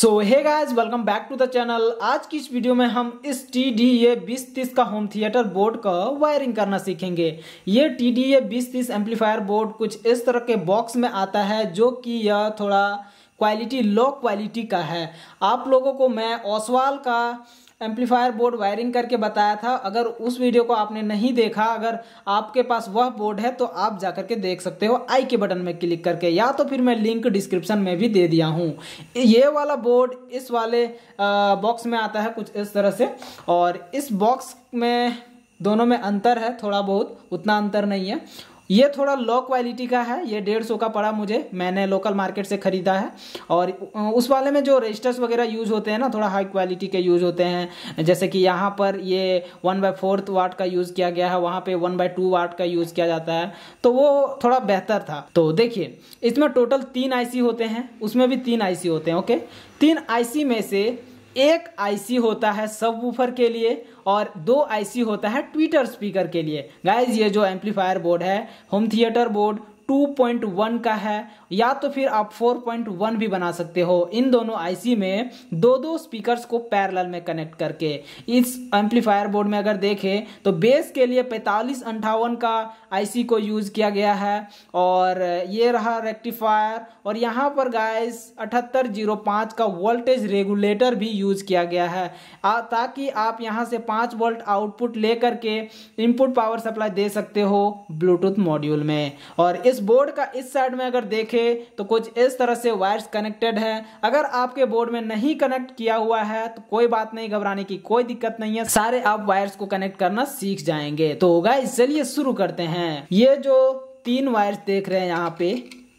so hey guys welcome back to the channel आज की इस वीडियो में हम इस टी डी ए बीस तीस का होम थिएटर बोर्ड का वायरिंग करना सीखेंगे ये टी डी ए बीस तीस एम्पलीफायर बोर्ड कुछ इस तरह के बॉक्स में आता है जो कि यह थोड़ा क्वालिटी लो क्वालिटी का है आप लोगों को मैं ओसवाल का एम्पलीफायर बोर्ड वायरिंग करके बताया था अगर उस वीडियो को आपने नहीं देखा अगर आपके पास वह बोर्ड है तो आप जाकर के देख सकते हो आई के बटन में क्लिक करके या तो फिर मैं लिंक डिस्क्रिप्शन में भी दे दिया हूँ ये वाला बोर्ड इस वाले बॉक्स में आता है कुछ इस तरह से और इस बॉक्स में दोनों में अंतर है थोड़ा बहुत उतना अंतर नहीं है ये थोड़ा लो क्वालिटी का है ये डेढ़ सौ का पड़ा मुझे मैंने लोकल मार्केट से ख़रीदा है और उस वाले में जो रजिस्टर्स वगैरह यूज़ होते हैं ना थोड़ा हाई क्वालिटी के यूज़ होते हैं जैसे कि यहाँ पर ये वन बाई फोर्थ वाट का यूज़ किया गया है वहाँ पे वन बाई टू वाट का यूज़ किया जाता है तो वो थोड़ा बेहतर था तो देखिए इसमें टोटल तीन आई होते हैं उसमें भी तीन आई होते हैं ओके तीन आई में से एक आईसी होता है सब वूफर के लिए और दो आईसी होता है ट्विटर स्पीकर के लिए गाइज ये जो एम्पलीफायर बोर्ड है होम थिएटर बोर्ड 2.1 का है या तो फिर आप 4.1 भी बना सकते हो इन दोनों आईसी में दो दो स्पीकर्स को पैरेलल में कनेक्ट करके इस एम्पलीफायर बोर्ड में अगर देखें तो बेस के लिए पैंतालीस अंठावन का आईसी को यूज़ किया गया है और ये रहा रेक्टिफायर और यहाँ पर गाइस अठहत्तर जीरो पाँच का वोल्टेज रेगुलेटर भी यूज़ किया गया है ताकि आप यहाँ से पाँच वोल्ट आउटपुट लेकर के इनपुट पावर सप्लाई दे सकते हो ब्लूटूथ मॉड्यूल में और इस बोर्ड का इस साइड में अगर देखें तो कुछ इस तरह से वायर्स कनेक्टेड है अगर आपके बोर्ड में नहीं कनेक्ट किया हुआ है तो कोई बात नहीं घबराने की कोई दिक्कत नहीं है सारे आप वायर्स को कनेक्ट करना सीख जाएंगे तो होगा चलिए शुरू करते हैं ये जो तीन वायर्स देख रहे हैं यहाँ पे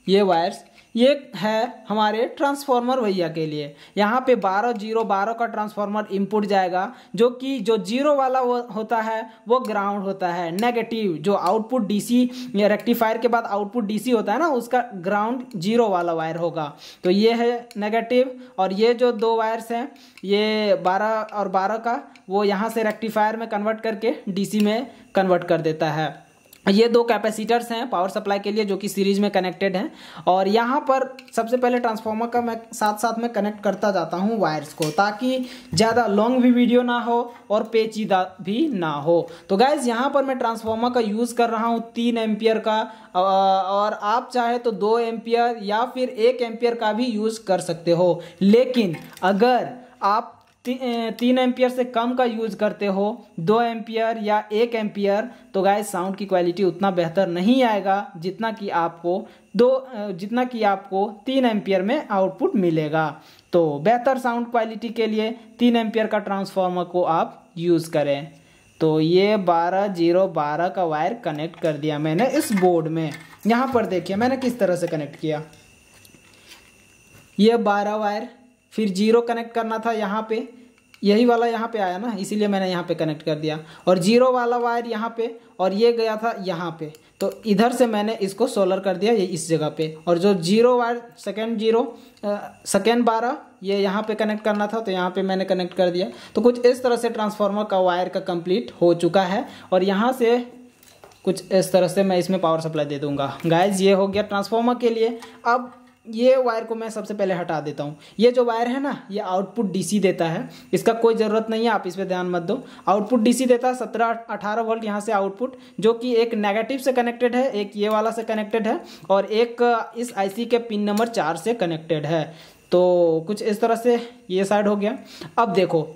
ये वायर्स ये है हमारे ट्रांसफार्मर भैया के लिए यहाँ पे बारह जीरो बारह का ट्रांसफार्मर इनपुट जाएगा जो कि जो जीरो वाला वो होता है वो ग्राउंड होता है नेगेटिव जो आउटपुट डीसी या रेक्टिफायर के बाद आउटपुट डीसी होता है ना उसका ग्राउंड जीरो वाला वायर होगा तो ये है नेगेटिव और ये जो दो वायर्स हैं ये बारह और बारह का वो यहाँ से रेक्टिफायर में कन्वर्ट करके डी में कन्वर्ट कर देता है ये दो कैपेसिटर्स हैं पावर सप्लाई के लिए जो कि सीरीज में कनेक्टेड हैं और यहाँ पर सबसे पहले ट्रांसफार्मर का मैं साथ साथ में कनेक्ट करता जाता हूँ वायर्स को ताकि ज़्यादा लॉन्ग भी वीडियो ना हो और पेचीदा भी ना हो तो गैज़ यहाँ पर मैं ट्रांसफार्मर का यूज़ कर रहा हूँ तीन एम्पियर का और आप चाहे तो दो एम्पियर या फिर एक एम्पियर का भी यूज़ कर सकते हो लेकिन अगर आप ती, तीन एम्पियर से कम का यूज करते हो दो एम्पियर या एक एम्पियर तो गाय साउंड की क्वालिटी उतना बेहतर नहीं आएगा जितना कि आपको दो जितना कि आपको तीन एम्पियर में आउटपुट मिलेगा तो बेहतर साउंड क्वालिटी के लिए तीन एम्पियर का ट्रांसफार्मर को आप यूज़ करें तो ये बारह जीरो बारह का वायर कनेक्ट कर दिया मैंने इस बोर्ड में यहाँ पर देखिए मैंने किस तरह से कनेक्ट किया ये बारह वायर फिर जीरो कनेक्ट करना था यहाँ पे यही वाला यहाँ पे आया ना इसीलिए मैंने यहाँ पे कनेक्ट कर दिया और जीरो वाला वायर यहाँ पे और ये गया था यहाँ पे तो इधर से मैंने इसको सोलर कर दिया ये इस जगह पे और जो zero wire second zero second बारह ये यहाँ पे कनेक्ट करना था तो यहाँ पे मैंने कनेक्ट कर दिया तो कुछ इस तरह से ट्रांसफार्मर का वायर का कम्प्लीट हो चुका है और यहाँ से कुछ इस तरह से मैं इसमें पावर सप्लाई दे दूंगा गाइज ये हो गया ट्रांसफार्मर के लिए अब ये वायर को मैं सबसे पहले हटा देता हूँ ये जो वायर है ना ये आउटपुट डीसी देता है इसका कोई ज़रूरत नहीं है आप इस पर ध्यान मत दो आउटपुट डीसी देता है सत्रह अठारह वोल्ट यहाँ से आउटपुट जो कि एक नेगेटिव से कनेक्टेड है एक ये वाला से कनेक्टेड है और एक इस आईसी के पिन नंबर चार से कनेक्टेड है तो कुछ इस तरह से ये साइड हो गया अब देखो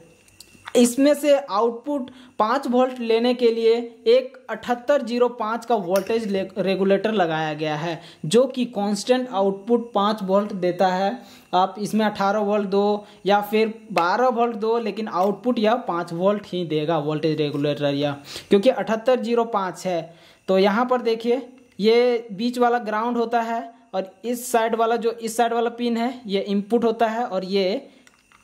इसमें से आउटपुट पाँच वोल्ट लेने के लिए एक अठहत्तर जीरो पाँच का वोल्टेज रेगुलेटर लगाया गया है जो कि कांस्टेंट आउटपुट पाँच वोल्ट देता है आप इसमें अठारह वोल्ट दो या फिर बारह वोल्ट दो लेकिन आउटपुट यह पाँच वोल्ट ही देगा वोल्टेज रेगुलेटर यह क्योंकि अठहत्तर जीरो पाँच है तो यहाँ पर देखिए ये बीच वाला ग्राउंड होता है और इस साइड वाला जो इस साइड वाला पिन है ये इनपुट होता है और ये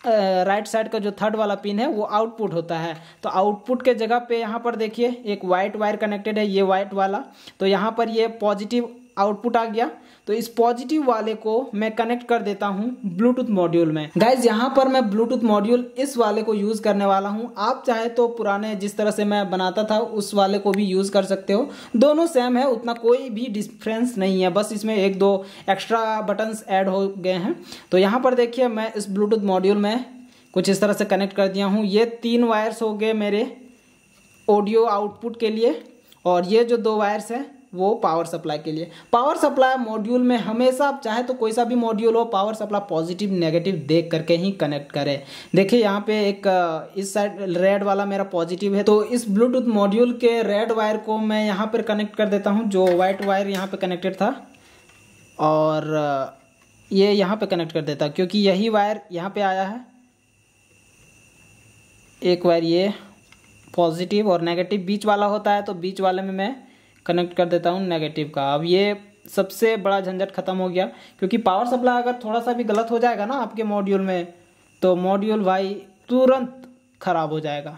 राइट साइड का जो थर्ड वाला पिन है वो आउटपुट होता है तो आउटपुट के जगह पे यहाँ पर देखिए एक वाइट वायर कनेक्टेड है ये वाइट वाला तो यहाँ पर ये पॉजिटिव आउटपुट आ गया तो इस पॉजिटिव वाले को मैं कनेक्ट कर देता हूँ ब्लूटूथ मॉड्यूल में गाइज यहाँ पर मैं ब्लूटूथ मॉड्यूल इस वाले को यूज करने वाला हूँ आप चाहे तो पुराने जिस तरह से मैं बनाता था उस वाले को भी यूज कर सकते हो दोनों सेम है उतना कोई भी डिफरेंस नहीं है बस इसमें एक दो एक्स्ट्रा बटन्स एड हो गए हैं तो यहाँ पर देखिए मैं इस ब्लूटूथ मॉड्यूल में कुछ इस तरह से कनेक्ट कर दिया हूँ ये तीन वायर्स हो गए मेरे ऑडियो आउटपुट के लिए और ये जो दो वायर्स हैं वो पावर सप्लाई के लिए पावर सप्लाई मॉड्यूल में हमेशा आप चाहे तो कोई सा भी मॉड्यूल हो पावर सप्लाई पॉजिटिव नेगेटिव देख करके ही कनेक्ट करें देखिए यहाँ पे एक इस साइड रेड वाला मेरा पॉजिटिव है तो इस ब्लूटूथ मॉड्यूल के रेड वायर को मैं यहाँ पर कनेक्ट कर देता हूँ जो वाइट वायर यहाँ पर कनेक्टेड था और ये यहाँ पर कनेक्ट कर देता क्योंकि यही वायर यहाँ पे आया है एक वायर ये पॉजिटिव और नेगेटिव बीच वाला होता है तो बीच वाले में मैं कनेक्ट कर देता हूँ नेगेटिव का अब ये सबसे बड़ा झंझट खत्म हो गया क्योंकि पावर सप्लाई अगर थोड़ा सा भी गलत हो जाएगा ना आपके मॉड्यूल में तो मॉड्यूल भाई तुरंत खराब हो जाएगा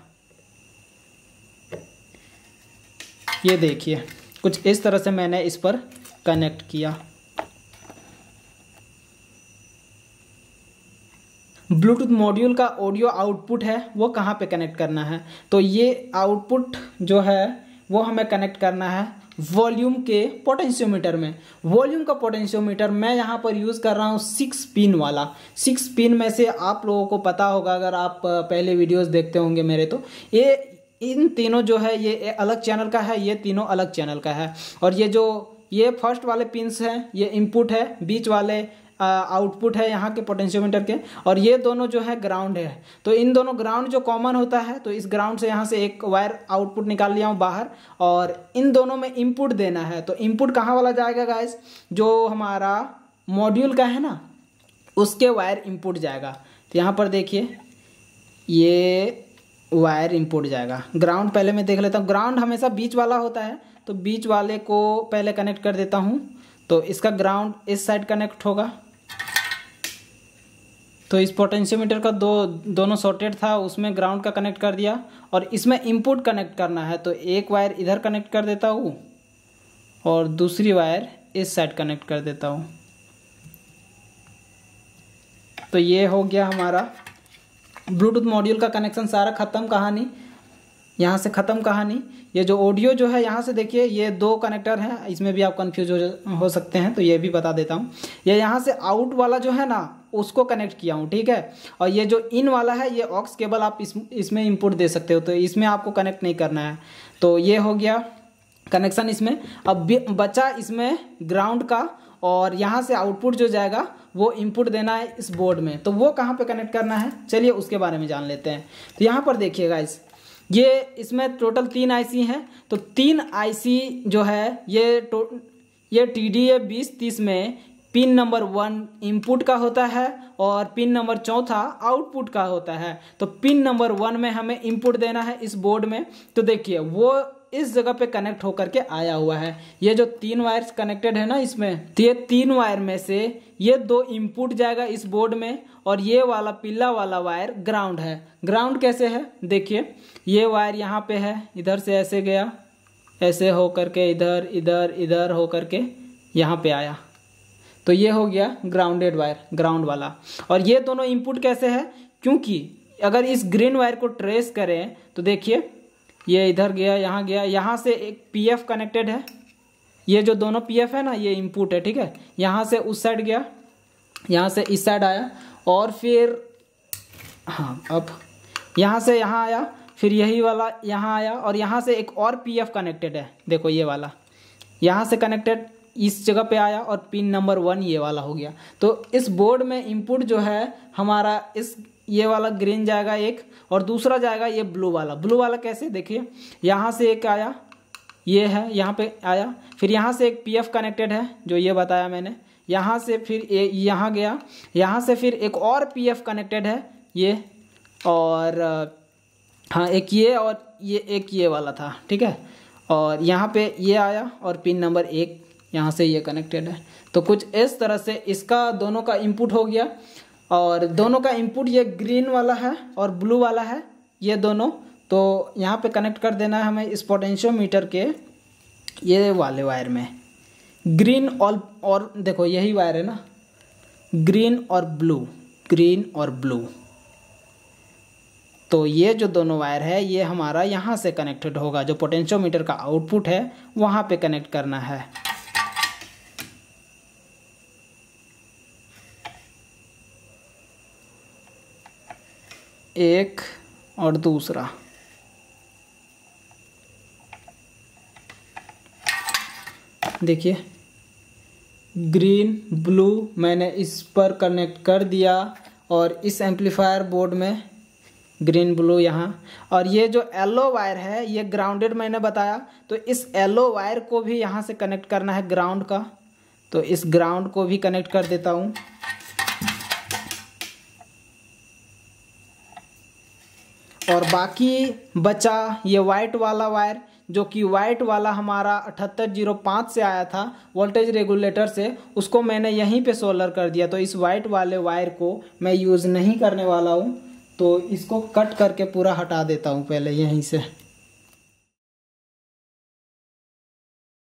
ये देखिए कुछ इस तरह से मैंने इस पर कनेक्ट किया ब्लूटूथ मॉड्यूल का ऑडियो आउटपुट है वो कहाँ पे कनेक्ट करना है तो ये आउटपुट जो है वो हमें कनेक्ट करना है वॉल्यूम के पोटेंशियोमीटर में वॉल्यूम का पोटेंशियोमीटर मैं यहाँ पर यूज़ कर रहा हूँ सिक्स पिन वाला सिक्स पिन में से आप लोगों को पता होगा अगर आप पहले वीडियोस देखते होंगे मेरे तो ये इन तीनों जो है ये अलग चैनल का है ये तीनों अलग चैनल का है और ये जो ये फर्स्ट वाले पिन्स हैं ये इनपुट है बीच वाले आउटपुट है यहाँ के पोटेंशियोमीटर के और ये दोनों जो है ग्राउंड है तो इन दोनों ग्राउंड जो कॉमन होता है तो इस ग्राउंड से यहाँ से एक वायर आउटपुट निकाल लिया हूँ बाहर और इन दोनों में इनपुट देना है तो इनपुट कहाँ वाला जाएगा गाइस जो हमारा मॉड्यूल का है ना उसके वायर इनपुट जाएगा तो यहाँ पर देखिए ये वायर इनपुट जाएगा ग्राउंड पहले मैं देख लेता हूँ ग्राउंड हमेशा बीच वाला होता है तो बीच वाले को पहले कनेक्ट कर देता हूँ तो इसका ग्राउंड इस साइड कनेक्ट होगा तो इस पोटेंशियोमीटर का दो दोनों शॉर्टेड था उसमें ग्राउंड का कनेक्ट कर दिया और इसमें इनपुट कनेक्ट करना है तो एक वायर इधर कनेक्ट कर देता हूँ और दूसरी वायर इस साइड कनेक्ट कर देता हूँ तो ये हो गया हमारा ब्लूटूथ मॉड्यूल का कनेक्शन सारा ख़त्म कहानी यहाँ से ख़त्म कहानी ये जो ऑडियो जो है यहाँ से देखिए ये दो कनेक्टर हैं इसमें भी आप कन्फ्यूज हो, हो सकते हैं तो ये भी बता देता हूँ ये यहाँ से आउट वाला जो है ना उसको कनेक्ट किया हूँ ठीक है और ये जो इन वाला है ये ऑक्स केबल आप इस इसमें इनपुट दे सकते हो तो इसमें आपको कनेक्ट नहीं करना है तो ये हो गया कनेक्शन इसमें अब बचा इसमें ग्राउंड का और यहाँ से आउटपुट जो जाएगा वो इनपुट देना है इस बोर्ड में तो वो कहाँ पे कनेक्ट करना है चलिए उसके बारे में जान लेते हैं तो यहाँ पर देखिएगा इस ये इसमें टोटल तीन आईसी हैं तो तीन आईसी जो है ये टो ये टी डी ए बीस तीस में पिन नंबर वन इनपुट का होता है और पिन नंबर चौथा आउटपुट का होता है तो पिन नंबर वन में हमें इनपुट देना है इस बोर्ड में तो देखिए वो इस जगह पे कनेक्ट होकर के आया हुआ है ये जो तीन वायर्स कनेक्टेड है ना इसमें तो ये तीन वायर में से ये दो इनपुट जाएगा इस बोर्ड में और ये वाला पीला वाला वायर ग्राउंड है ग्राउंड कैसे है देखिए ये वायर यहाँ पे है इधर से ऐसे गया ऐसे हो करके इधर इधर इधर हो करके यहाँ पे आया तो ये हो गया ग्राउंडेड वायर ग्राउंड वाला और ये दोनों इनपुट कैसे है क्योंकि अगर इस ग्रीन वायर को ट्रेस करें तो देखिए ये इधर गया यहाँ गया यहाँ से एक पीएफ कनेक्टेड है ये जो दोनों पीएफ है ना ये इनपुट है ठीक है यहाँ से उस साइड गया यहाँ से इस साइड आया और फिर हाँ अब यहाँ से यहाँ आया फिर यही वाला यहाँ आया और यहाँ से एक और पीएफ कनेक्टेड है देखो ये वाला यहाँ से कनेक्टेड इस जगह पे आया और पिन नंबर वन ये वाला हो गया तो इस बोर्ड में इनपुट जो है हमारा इस ये वाला ग्रीन जाएगा एक और दूसरा जाएगा ये ब्लू वाला ब्लू वाला कैसे देखिए यहाँ से एक आया ये है यहाँ पे आया फिर यहाँ से एक पीएफ कनेक्टेड है जो ये बताया मैंने यहाँ से फिर ये यहाँ गया यहाँ से फिर एक और पीएफ कनेक्टेड है ये और हाँ एक ये और ये एक ये वाला था ठीक है और यहाँ पे ये आया और पिन नंबर एक यहाँ से ये कनेक्टेड है तो कुछ इस तरह से इसका दोनों का इनपुट हो गया और दोनों का इनपुट ये ग्रीन वाला है और ब्लू वाला है ये दोनों तो यहाँ पे कनेक्ट कर देना है हमें इस मीटर के ये वाले वायर में ग्रीन और और देखो यही वायर है ना ग्रीन और ब्लू ग्रीन और ब्लू तो ये जो दोनों वायर है ये हमारा यहाँ से कनेक्टेड होगा जो पोटेंशियोमीटर का आउटपुट है वहाँ पे कनेक्ट करना है एक और दूसरा देखिए ग्रीन ब्लू मैंने इस पर कनेक्ट कर दिया और इस एम्पलीफायर बोर्ड में ग्रीन ब्लू यहाँ और ये जो येलो वायर है ये ग्राउंडेड मैंने बताया तो इस येलो वायर को भी यहाँ से कनेक्ट करना है ग्राउंड का तो इस ग्राउंड को भी कनेक्ट कर देता हूँ और बाकी बचा ये वाइट वाला वायर जो कि वाइट वाला हमारा अठहत्तर जीरो पाँच से आया था वोल्टेज रेगुलेटर से उसको मैंने यहीं पे सोलर कर दिया तो इस वाइट वाले वायर को मैं यूज़ नहीं करने वाला हूँ तो इसको कट करके पूरा हटा देता हूँ पहले यहीं से